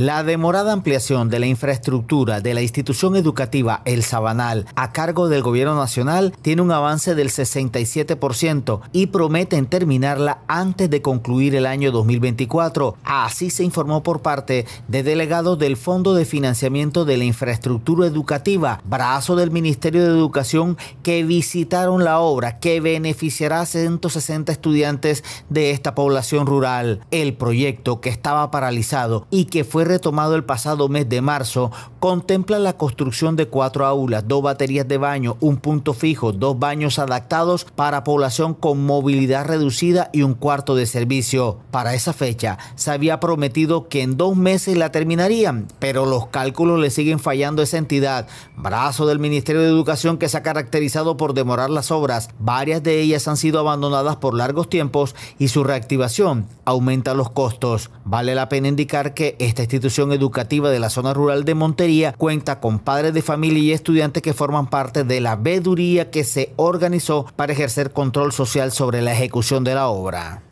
La demorada ampliación de la infraestructura de la institución educativa El Sabanal a cargo del gobierno nacional tiene un avance del 67% y prometen terminarla antes de concluir el año 2024. Así se informó por parte de delegados del Fondo de Financiamiento de la Infraestructura Educativa, brazo del Ministerio de Educación, que visitaron la obra que beneficiará a 160 estudiantes de esta población rural. El proyecto que estaba paralizado y que fue retomado el pasado mes de marzo, contempla la construcción de cuatro aulas, dos baterías de baño, un punto fijo, dos baños adaptados para población con movilidad reducida y un cuarto de servicio. Para esa fecha se había prometido que en dos meses la terminarían, pero los cálculos le siguen fallando a esa entidad, brazo del Ministerio de Educación que se ha caracterizado por demorar las obras. Varias de ellas han sido abandonadas por largos tiempos y su reactivación aumenta los costos. Vale la pena indicar que esta institución educativa de la zona rural de Montería cuenta con padres de familia y estudiantes que forman parte de la veduría que se organizó para ejercer control social sobre la ejecución de la obra.